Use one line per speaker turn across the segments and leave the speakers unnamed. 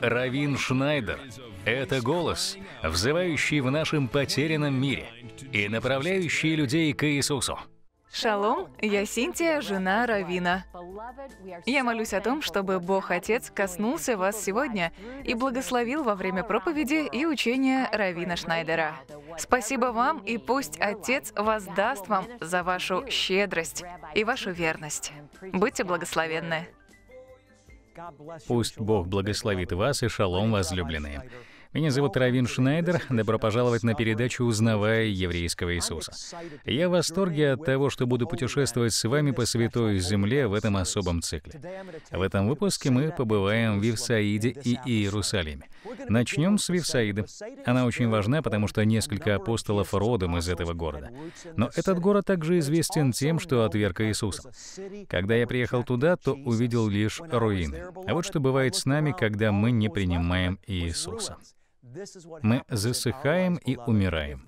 Равин Шнайдер — это голос, взывающий в нашем потерянном мире и направляющий людей к Иисусу.
Шалом, я Синтия, жена Равина. Я молюсь о том, чтобы Бог Отец коснулся вас сегодня и благословил во время проповеди и учения Равина Шнайдера. Спасибо вам, и пусть Отец воздаст вам за вашу щедрость и вашу верность. Будьте благословенны.
Пусть Бог благословит вас и шалом, возлюбленные. Меня зовут Равин Шнайдер. Добро пожаловать на передачу «Узнавая еврейского Иисуса». Я в восторге от того, что буду путешествовать с вами по Святой Земле в этом особом цикле. В этом выпуске мы побываем в Вивсаиде и Иерусалиме. Начнем с Вивсаиды. Она очень важна, потому что несколько апостолов родом из этого города. Но этот город также известен тем, что отверг Иисуса. Когда я приехал туда, то увидел лишь руины. А вот что бывает с нами, когда мы не принимаем Иисуса. Мы засыхаем и умираем.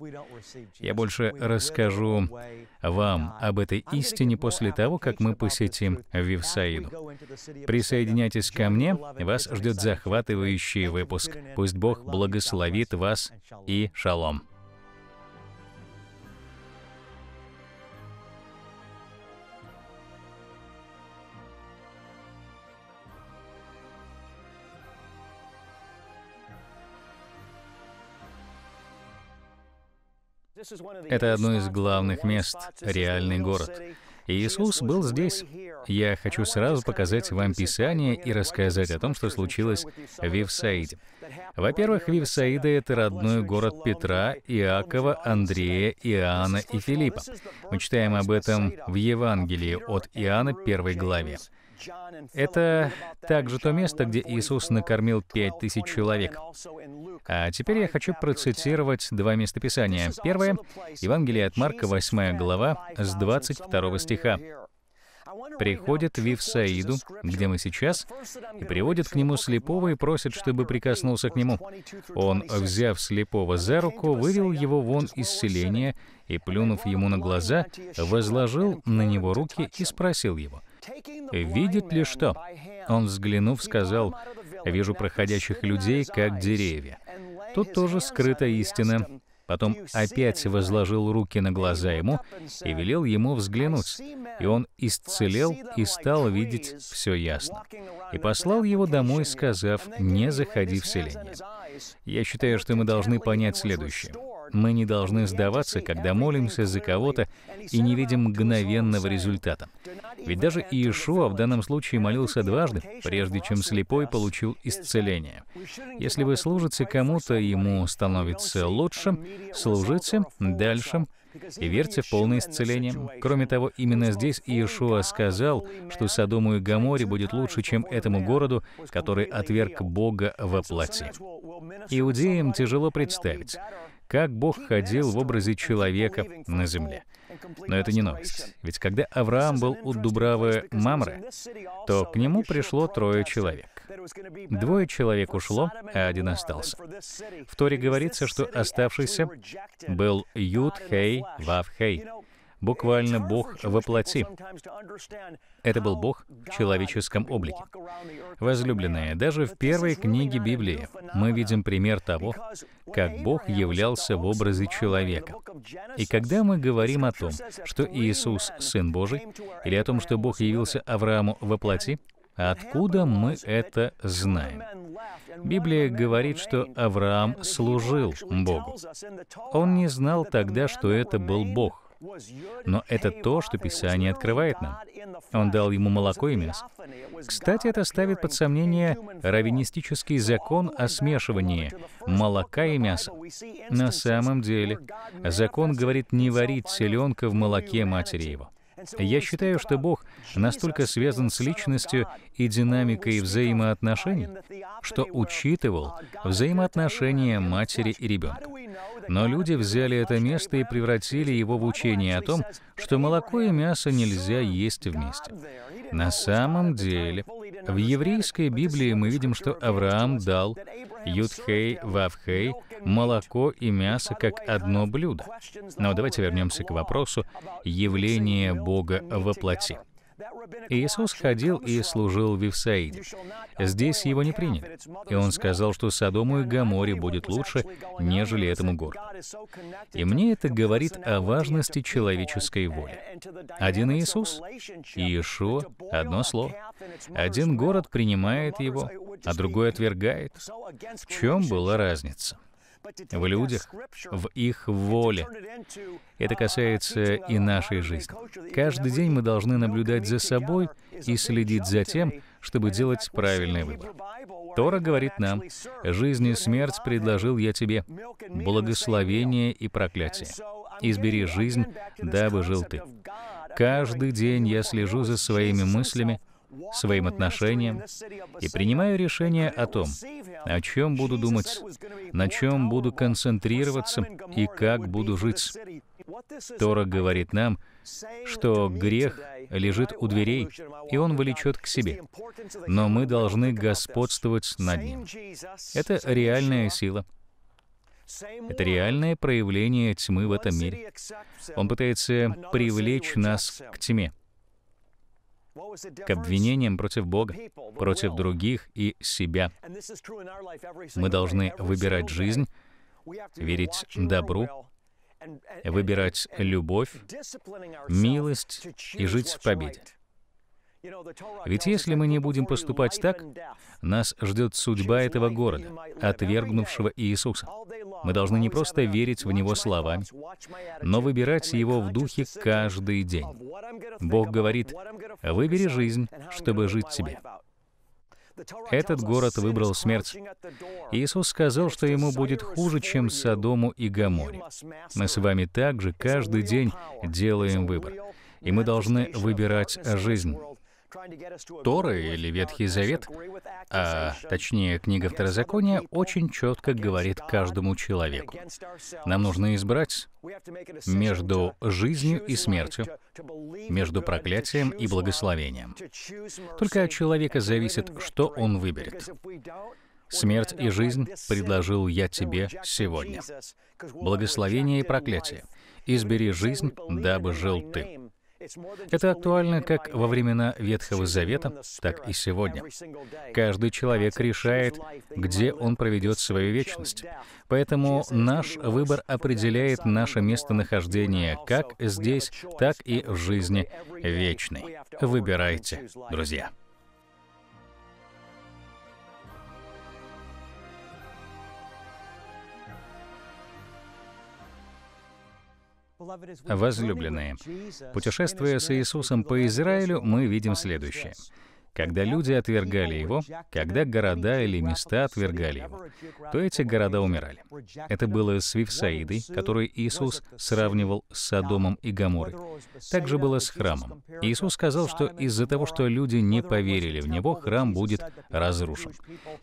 Я больше расскажу вам об этой истине после того, как мы посетим Вивсаиду. Присоединяйтесь ко мне, вас ждет захватывающий выпуск. Пусть Бог благословит вас и шалом.
Это одно из главных мест,
реальный город. Иисус был здесь. Я хочу сразу показать вам Писание и рассказать о том, что случилось в Вивсаиде. Во-первых, Вивсаида — это родной город Петра, Иакова, Андрея, Иоанна и Филиппа. Мы читаем об этом в Евангелии от Иоанна 1 главе. Это также то место, где Иисус накормил пять тысяч человек. А теперь я хочу процитировать два места Писания. Первое — Евангелие от Марка, 8 глава, с 22 стиха приходит в Вифсаиду, где мы сейчас, и приводит к нему слепого и просит, чтобы прикоснулся к нему. Он, взяв слепого за руку, вывел его вон из селения и, плюнув ему на глаза, возложил на него руки и спросил его, видит ли что? Он, взглянув, сказал, «Вижу проходящих людей, как деревья». Тут тоже скрыта истина. Потом опять возложил руки на глаза ему и велел ему взглянуть. И он исцелел и стал видеть все ясно. И послал его домой, сказав, «Не заходи в селение». Я считаю, что мы должны понять следующее. Мы не должны сдаваться, когда молимся за кого-то и не видим мгновенного результата. Ведь даже Иешуа в данном случае молился дважды, прежде чем слепой получил исцеление. Если вы служите кому-то, ему становится лучше, служите дальше, и верьте в полное исцеление. Кроме того, именно здесь Иешуа сказал, что Содому и Гаморе будет лучше, чем этому городу, который отверг Бога во плоти. Иудеям тяжело представить, как Бог ходил в образе человека на земле. Но это не новость, ведь когда Авраам был у Дубравы Мамры, то к нему пришло трое человек. Двое человек ушло, а один остался. В Торе говорится, что оставшийся был Юд Хей Вав Хей, буквально Бог во плоти. Это был Бог в человеческом облике. Возлюбленные, даже в первой книге Библии мы видим пример того, как Бог являлся в образе человека. И когда мы говорим о том, что Иисус — Сын Божий, или о том, что Бог явился Аврааму во плоти, Откуда мы это знаем? Библия говорит, что Авраам служил Богу. Он не знал тогда, что это был Бог. Но это то, что Писание открывает нам. Он дал ему молоко и мясо. Кстати, это ставит под сомнение раввинистический закон о смешивании молока и мяса. На самом деле, закон говорит не варить селенка в молоке матери его. Я считаю, что Бог настолько связан с личностью и динамикой взаимоотношений, что учитывал взаимоотношения матери и ребенка. Но люди взяли это место и превратили его в учение о том, что молоко и мясо нельзя есть вместе. На самом деле, в еврейской Библии мы видим, что Авраам дал Юдхей, Вавхей, молоко и мясо как одно блюдо. Но давайте вернемся к вопросу явления Бога во плоти. Иисус ходил и служил в Вифсаиде. Здесь его не приняли. И он сказал, что Содому и Гаморе будет лучше, нежели этому городу. И мне это говорит о важности человеческой воли. Один Иисус, Иешуа, одно слово. Один город принимает его, а другой отвергает. В чем была разница? в людях, в их воле. Это касается и нашей жизни. Каждый день мы должны наблюдать за собой и следить за тем, чтобы делать правильный выбор. Тора говорит нам, «Жизнь и смерть предложил я тебе, благословение и проклятие. Избери жизнь, дабы жил ты». Каждый день я слежу за своими мыслями, своим отношениям и принимаю решение о том, о чем буду думать, на чем буду концентрироваться и как буду жить. Тора говорит нам, что грех лежит у дверей, и он влечет к себе. Но мы должны господствовать над ним. Это реальная сила. Это реальное проявление тьмы в этом мире. Он пытается привлечь нас к тьме к обвинениям против Бога, против других и себя. Мы должны выбирать жизнь, верить добру, выбирать любовь, милость и жить в победе. Ведь если мы не будем поступать так, нас ждет судьба этого города, отвергнувшего Иисуса. Мы должны не просто верить в Него словами, но выбирать Его в духе каждый день. Бог говорит, выбери жизнь, чтобы жить тебе. Этот город выбрал смерть. Иисус сказал, что ему будет хуже, чем Содому и Гаморе. Мы с вами также каждый день делаем выбор, и мы должны выбирать жизнь. Тора или Ветхий Завет, а точнее книга Второзакония, очень четко говорит каждому человеку. Нам нужно избрать между жизнью и смертью, между проклятием и благословением. Только от человека зависит, что он выберет. Смерть и жизнь предложил я тебе сегодня. Благословение и проклятие. Избери жизнь, дабы жил ты. Это актуально как во времена Ветхого Завета, так и сегодня. Каждый человек решает, где он проведет свою вечность. Поэтому наш выбор определяет наше местонахождение как здесь, так и в жизни вечной. Выбирайте, друзья.
Возлюбленные, путешествуя
с Иисусом по Израилю, мы видим следующее. Когда люди отвергали его, когда города или места отвергали его, то эти города умирали. Это было с Вифсаидой, которую Иисус сравнивал с Содомом и Гаморой. Также было с храмом. Иисус сказал, что из-за того, что люди не поверили в него, храм будет разрушен.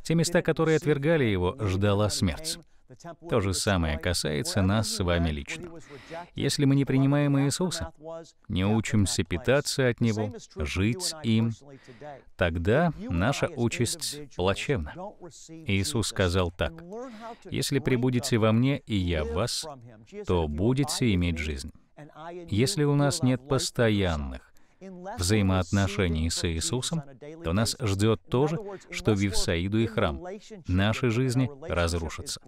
Те места, которые отвергали его, ждала смерть. То же самое касается нас с вами лично. Если мы не принимаем Иисуса, не учимся питаться от Него, жить им, тогда наша участь плачевна. Иисус сказал так, «Если прибудете во мне, и я в вас, то будете иметь жизнь». Если у нас нет постоянных, взаимоотношений с Иисусом, то нас ждет то же, что Вифсаиду и храм. Наши жизни разрушатся.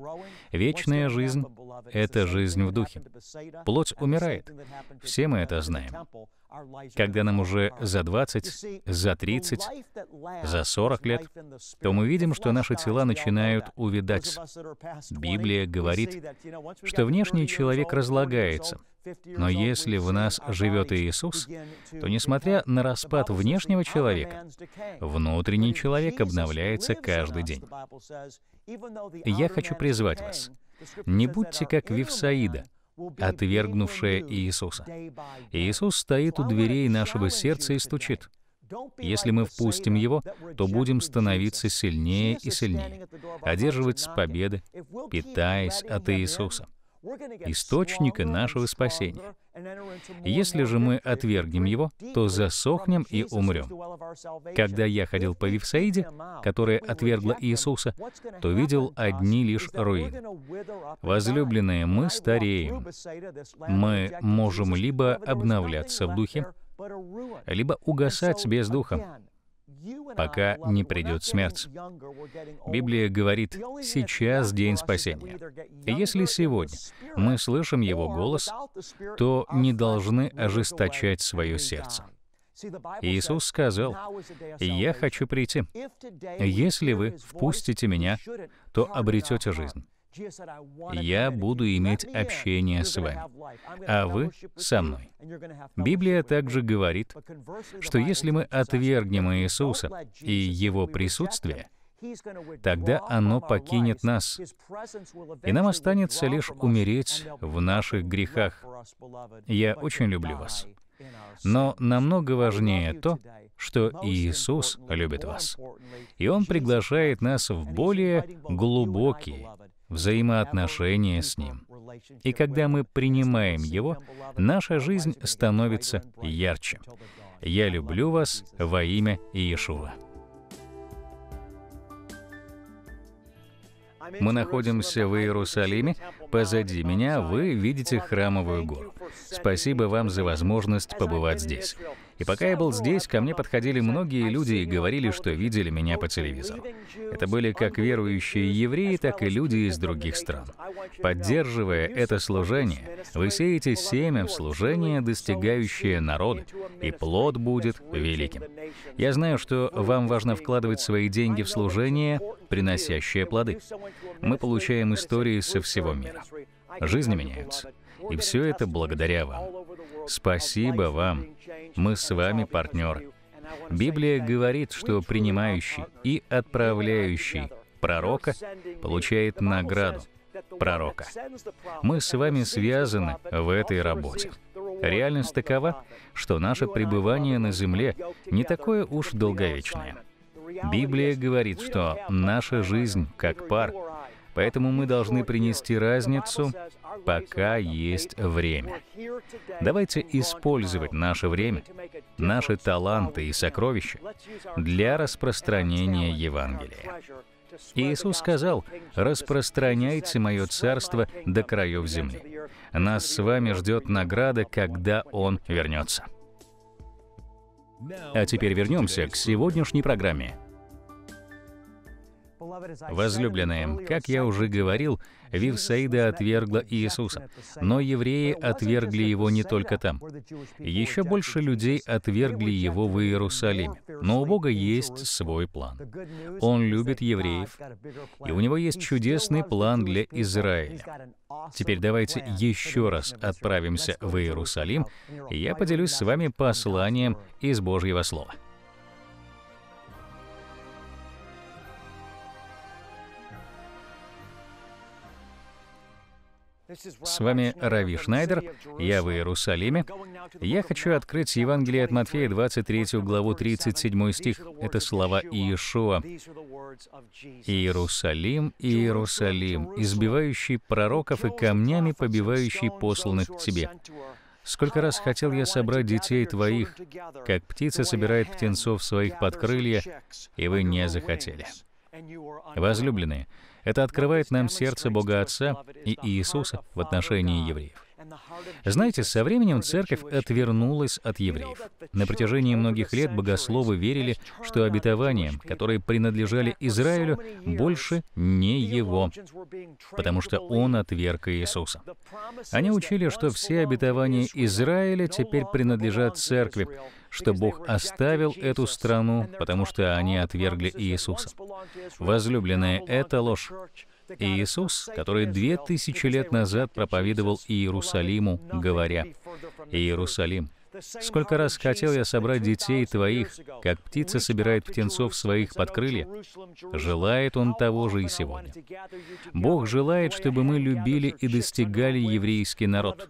Вечная жизнь — это жизнь в духе. Плоть умирает. Все мы это знаем. Когда нам уже за 20, за 30, за 40 лет, то мы видим, что наши тела начинают увидать. Библия говорит, что внешний человек разлагается — но если в нас живет Иисус, то, несмотря на распад внешнего человека, внутренний человек обновляется каждый день. Я хочу призвать вас, не будьте как Вифсаида, отвергнувшая Иисуса. Иисус стоит у дверей нашего сердца и стучит. Если мы впустим Его, то будем становиться сильнее и сильнее, одерживать победы, питаясь от Иисуса источника нашего спасения. Если же мы отвергнем его, то засохнем и умрем. Когда я ходил по Вифсаиде, которая отвергла Иисуса, то видел одни лишь руины. Возлюбленные, мы стареем. Мы можем либо обновляться в духе, либо угасать без духа пока не придет смерть. Библия говорит, сейчас день спасения. И если сегодня мы слышим Его голос, то не должны ожесточать свое сердце. Иисус сказал, «Я хочу прийти.
Если вы впустите меня, то обретете жизнь» я
буду иметь общение с вами, а вы со мной. Библия также говорит, что если мы отвергнем Иисуса и Его присутствие, тогда оно покинет нас,
и нам останется лишь умереть в наших грехах.
Я очень люблю вас. Но намного важнее то, что Иисус любит вас, и Он приглашает нас в более глубокие взаимоотношения с Ним. И когда мы принимаем Его, наша жизнь становится ярче. Я люблю вас во имя Иешуа. Мы находимся в Иерусалиме. Позади меня вы видите храмовую гору. Спасибо вам за возможность побывать здесь. И пока я был здесь, ко мне подходили многие люди и говорили, что видели меня по телевизору. Это были как верующие евреи, так и люди из других стран. Поддерживая это служение, вы сеете семя в служение, достигающее народы, и плод будет великим. Я знаю, что вам важно вкладывать свои деньги в служение, приносящее плоды. Мы получаем истории со всего мира. Жизни меняются. И все это благодаря вам. Спасибо вам. Мы с вами партнер. Библия говорит, что принимающий и отправляющий пророка получает награду пророка. Мы с вами связаны в этой работе. Реальность такова, что наше пребывание на земле не такое уж долговечное. Библия говорит, что наша жизнь как пар, поэтому мы должны принести разницу пока есть время. Давайте использовать наше время, наши таланты и сокровища для распространения Евангелия. Иисус сказал, «Распространяйте мое царство до краев земли». Нас с вами ждет награда, когда Он вернется. А теперь вернемся к сегодняшней программе. Возлюбленные, как я уже говорил, Вивсаида отвергла Иисуса, но евреи отвергли его не только там. Еще больше людей отвергли его в Иерусалиме. Но у Бога есть свой план. Он любит евреев, и у него есть чудесный план для Израиля. Теперь давайте еще раз отправимся в Иерусалим, и я поделюсь с вами посланием из Божьего Слова. С вами Рави Шнайдер, я в Иерусалиме. Я хочу открыть Евангелие от Матфея, 23 главу, 37 стих. Это слова Иешуа. «Иерусалим, Иерусалим, избивающий пророков и камнями побивающий посланных к тебе». Сколько раз хотел я собрать детей твоих, как птица собирает птенцов своих под крылья, и вы не захотели. Возлюбленные, это открывает нам сердце Бога Отца и Иисуса в отношении евреев. Знаете, со временем церковь отвернулась от евреев. На протяжении многих лет богословы верили, что обетования, которые принадлежали Израилю, больше не его, потому что он отверг Иисуса. Они учили, что все обетования Израиля теперь принадлежат церкви, что Бог оставил эту страну, потому что они отвергли Иисуса. Возлюбленные, это ложь. Иисус, который две тысячи лет назад проповедовал Иерусалиму, говоря, «Иерусалим, сколько раз хотел я собрать детей твоих, как птица собирает птенцов своих под крылья, желает он того же и сегодня. Бог желает, чтобы мы любили и достигали еврейский народ.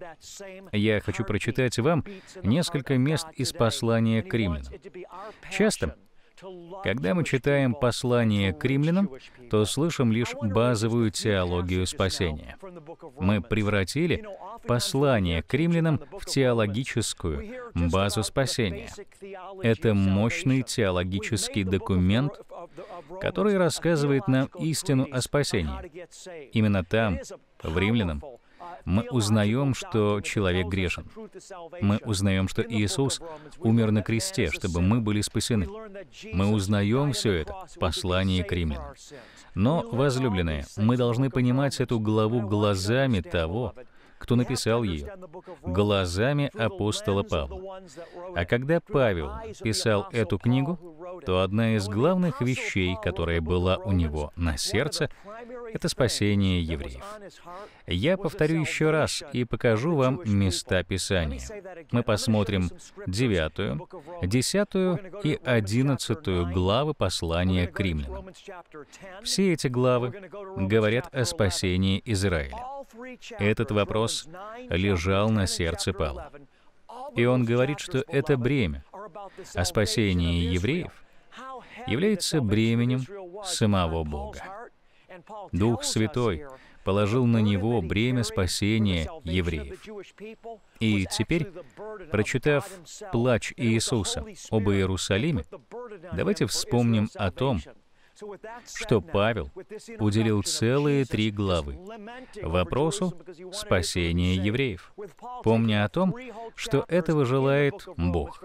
Я хочу прочитать вам несколько мест из послания к римлянам. Часто когда мы читаем послание к римлянам, то слышим лишь базовую теологию спасения. Мы превратили послание к римлянам в теологическую базу спасения. Это мощный теологический документ, который рассказывает нам истину о спасении. Именно там, в римлянам, мы узнаем, что человек грешен. Мы узнаем, что Иисус умер на кресте, чтобы мы были спасены. Мы узнаем все это в послании к римлянам. Но, возлюбленные, мы должны понимать эту главу глазами того, кто написал ее, глазами апостола Павла. А когда Павел писал эту книгу, то одна из главных вещей, которая была у него на сердце, это спасение евреев. Я повторю еще раз и покажу вам места Писания. Мы посмотрим 9, 10 и 11 главы послания к римлянам. Все эти главы говорят о спасении Израиля. Этот вопрос вопрос лежал на сердце Павла. И он говорит, что это бремя о а спасении евреев является бременем самого Бога. Дух Святой положил на него бремя спасения евреев. И теперь, прочитав плач Иисуса об Иерусалиме, давайте вспомним о том, что Павел уделил целые три главы вопросу спасения евреев, помня о том, что этого желает Бог.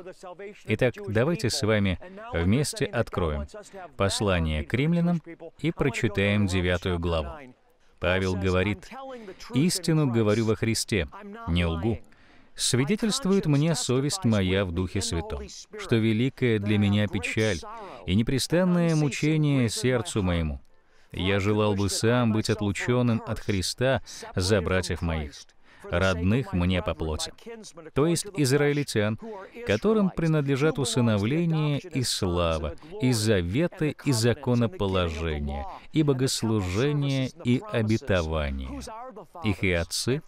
Итак, давайте с вами вместе откроем послание к римлянам и прочитаем девятую главу. Павел говорит, «Истину говорю во Христе, не лгу, свидетельствует мне совесть моя в Духе Святом, что великая для меня печаль и непрестанное мучение сердцу моему. Я желал бы сам быть отлученным от Христа за братьев моих родных мне по плоти, то есть израильтян, которым принадлежат усыновление и слава, и заветы, и законоположение, и богослужение, и обетование. Их и отцы,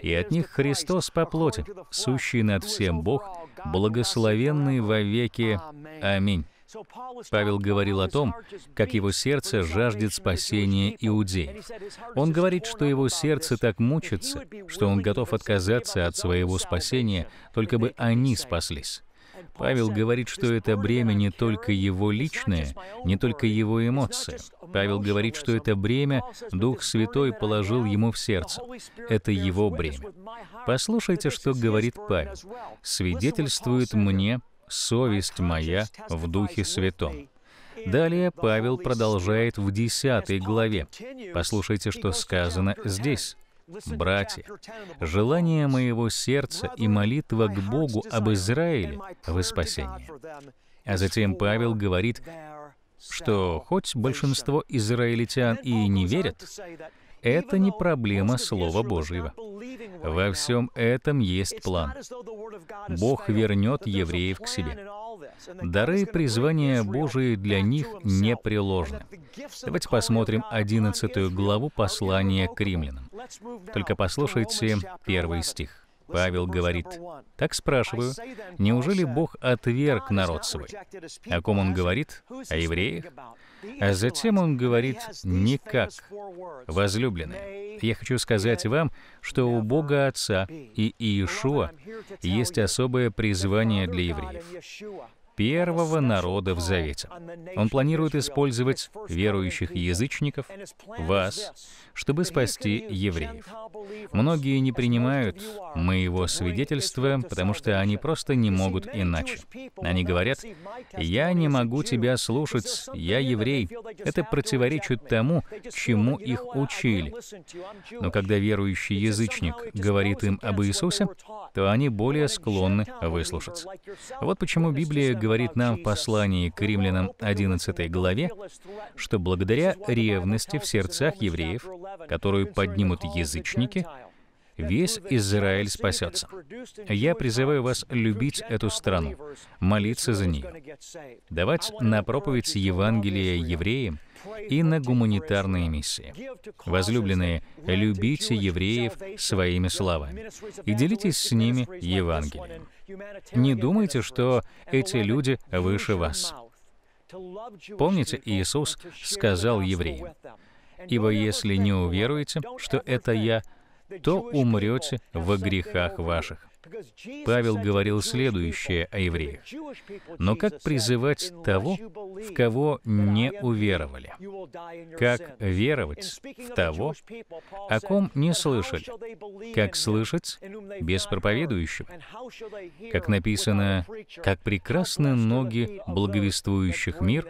и от них Христос по плоти, сущий над всем Бог, благословенный во веки. Аминь. Павел говорил о том, как его сердце жаждет спасения иудеев. Он говорит, что его сердце так мучится, что он готов отказаться от своего спасения, только бы они спаслись. Павел говорит, что это бремя не только его личное, не только его эмоции. Павел говорит, что это бремя Дух Святой положил ему в сердце. Это его бремя. Послушайте, что говорит Павел. «Свидетельствует мне совесть моя в Духе Святом». Далее Павел продолжает в 10 главе. Послушайте, что сказано здесь. «Братья, желание моего сердца и молитва к Богу об Израиле в спасение». А затем Павел говорит, что хоть большинство израильтян и не верят, это не проблема Слова Божьего. Во всем этом есть план. Бог вернет евреев к себе. Дары и призвания Божии для них не Давайте посмотрим 11 главу послания к римлянам. Только послушайте первый стих. Павел говорит, «Так спрашиваю, неужели Бог отверг народ свой?» О ком он говорит? О евреях? А затем он говорит «никак». Возлюбленные, я хочу сказать вам, что у Бога Отца и Иешуа есть особое призвание для евреев первого народа в Завете. Он планирует использовать верующих язычников, вас, чтобы спасти евреев. Многие не принимают моего свидетельства, потому что они просто не могут иначе. Они говорят, «Я не могу тебя слушать, я еврей». Это противоречит тому, чему их учили. Но когда верующий язычник говорит им об Иисусе, то они более склонны выслушать. Вот почему Библия говорит, говорит нам в послании к римлянам 11 главе, что благодаря ревности в сердцах евреев, которую поднимут язычники, весь Израиль спасется. Я призываю вас любить эту страну, молиться за нее, давать на проповедь Евангелия евреям и на гуманитарные миссии. Возлюбленные, любите евреев своими словами и делитесь с ними Евангелием. Не думайте, что эти люди выше вас. Помните, Иисус сказал евреям, «Ибо если не уверуете, что это Я, то умрете во грехах ваших». Павел говорил следующее о евреях. «Но как призывать того, в кого не уверовали? Как веровать в того, о ком не слышали? Как слышать без проповедующего? Как написано, как прекрасны ноги благовествующих мир,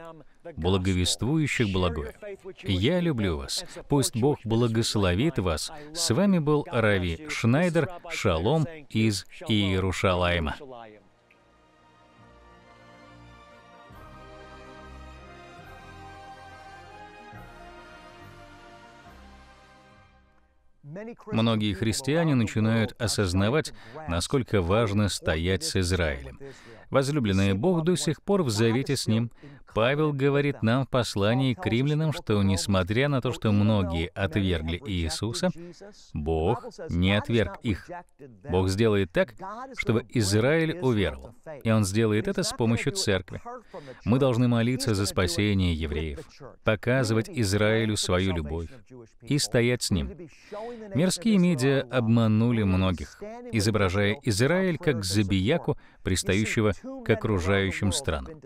благовествующих благое. Я люблю вас. Пусть Бог благословит вас. С вами был Рави Шнайдер, шалом из Иерушалайма. Многие христиане начинают осознавать, насколько важно стоять с Израилем. Возлюбленные Бог до сих пор в завете с Ним. Павел говорит нам в послании к римлянам, что несмотря на то, что многие отвергли Иисуса, Бог не отверг их. Бог сделает так, чтобы Израиль уверовал. И Он сделает это с помощью церкви. Мы должны молиться за спасение евреев, показывать Израилю свою любовь и стоять с ним. Мирские медиа обманули многих, изображая Израиль как забияку, пристающего к окружающим странам.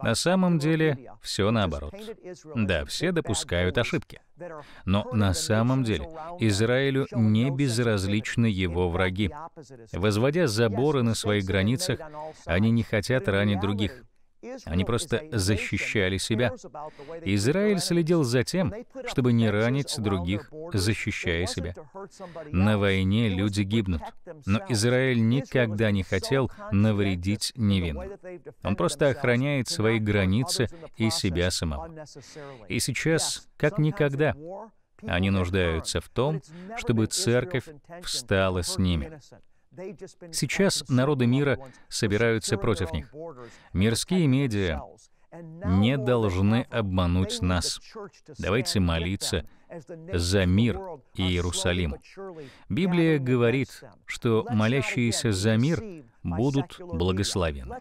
На самом самом деле все наоборот. Да, все допускают ошибки. Но на самом деле Израилю не безразличны его враги. Возводя заборы на своих границах, они не хотят ранить других. Они просто защищали себя. Израиль следил за тем, чтобы не ранить других, защищая себя. На войне люди гибнут, но Израиль никогда не хотел навредить невинным. Он просто охраняет свои границы и себя самого. И сейчас, как никогда, они нуждаются в том, чтобы церковь встала с ними. Сейчас народы мира собираются против них. Мирские медиа не должны обмануть нас. Давайте молиться за мир и Иерусалим. Библия говорит, что молящиеся за мир будут благословены.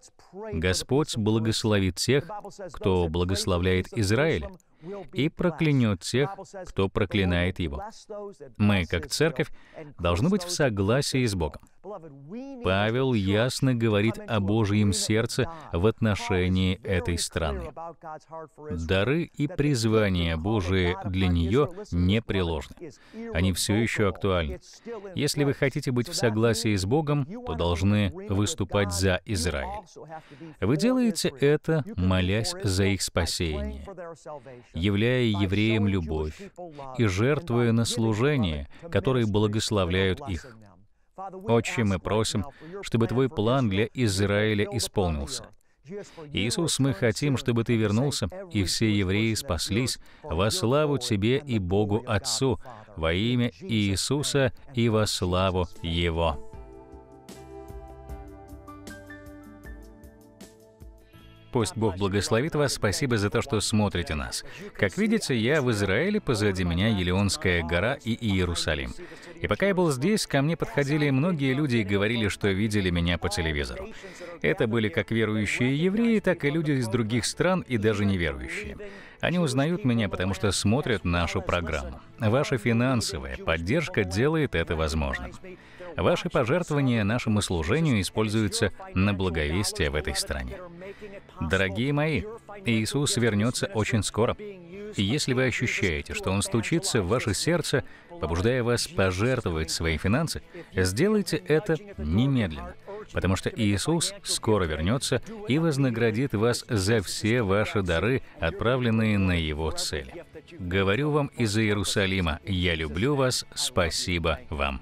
Господь благословит тех, кто благословляет Израиль, и проклянет тех, кто проклинает его. Мы, как церковь, должны быть в согласии с Богом. Павел ясно говорит о Божьем сердце в отношении этой страны. Дары и призвания Божие для нее непреложны. Они все еще актуальны. Если вы хотите быть в согласии с Богом, то должны выступать за Израиль. Вы делаете это, молясь за их спасение являя евреям любовь и жертвуя на служение, которые благословляют их. Отче, мы просим, чтобы Твой план для Израиля исполнился. Иисус, мы хотим, чтобы Ты вернулся, и все евреи спаслись, во славу Тебе и Богу Отцу, во имя Иисуса и во славу Его. Пусть Бог благословит вас. Спасибо за то, что смотрите нас. Как видите, я в Израиле, позади меня Елеонская гора и Иерусалим. И пока я был здесь, ко мне подходили многие люди и говорили, что видели меня по телевизору. Это были как верующие евреи, так и люди из других стран и даже неверующие. Они узнают меня, потому что смотрят нашу программу. Ваша финансовая поддержка делает это возможным. Ваши пожертвования нашему служению используются на благовестие в этой стране. Дорогие мои, Иисус вернется очень скоро. И если вы ощущаете, что Он стучится в ваше сердце, побуждая вас пожертвовать свои финансы, сделайте это немедленно, потому что Иисус скоро вернется и вознаградит вас за все ваши дары, отправленные на Его цели. Говорю вам из Иерусалима, я люблю вас, спасибо вам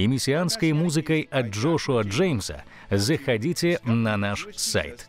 и мессианской музыкой от Джошуа Джеймса, заходите на наш сайт.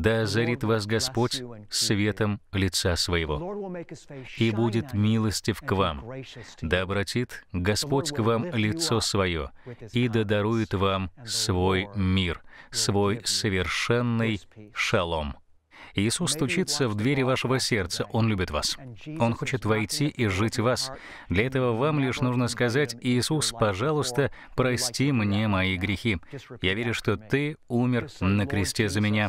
Да озарит вас Господь светом лица своего, и будет милостив к вам. Да обратит Господь к вам лицо свое, и да дарует вам свой мир, свой совершенный шалом. Иисус стучится в двери вашего сердца, Он любит вас. Он хочет войти и жить в вас. Для этого вам лишь нужно сказать, «Иисус, пожалуйста, прости мне мои грехи. Я верю, что Ты умер на кресте за меня.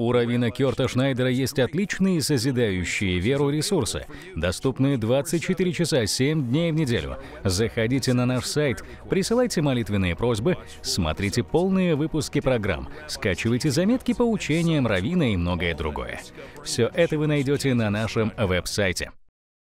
У Равина Кёрта Шнайдера есть отличные созидающие веру ресурсы, доступные 24 часа 7 дней в неделю. Заходите на наш сайт, присылайте молитвенные просьбы, смотрите полные выпуски программ, скачивайте заметки по учениям Равина и многое другое. Все это вы найдете на нашем веб-сайте.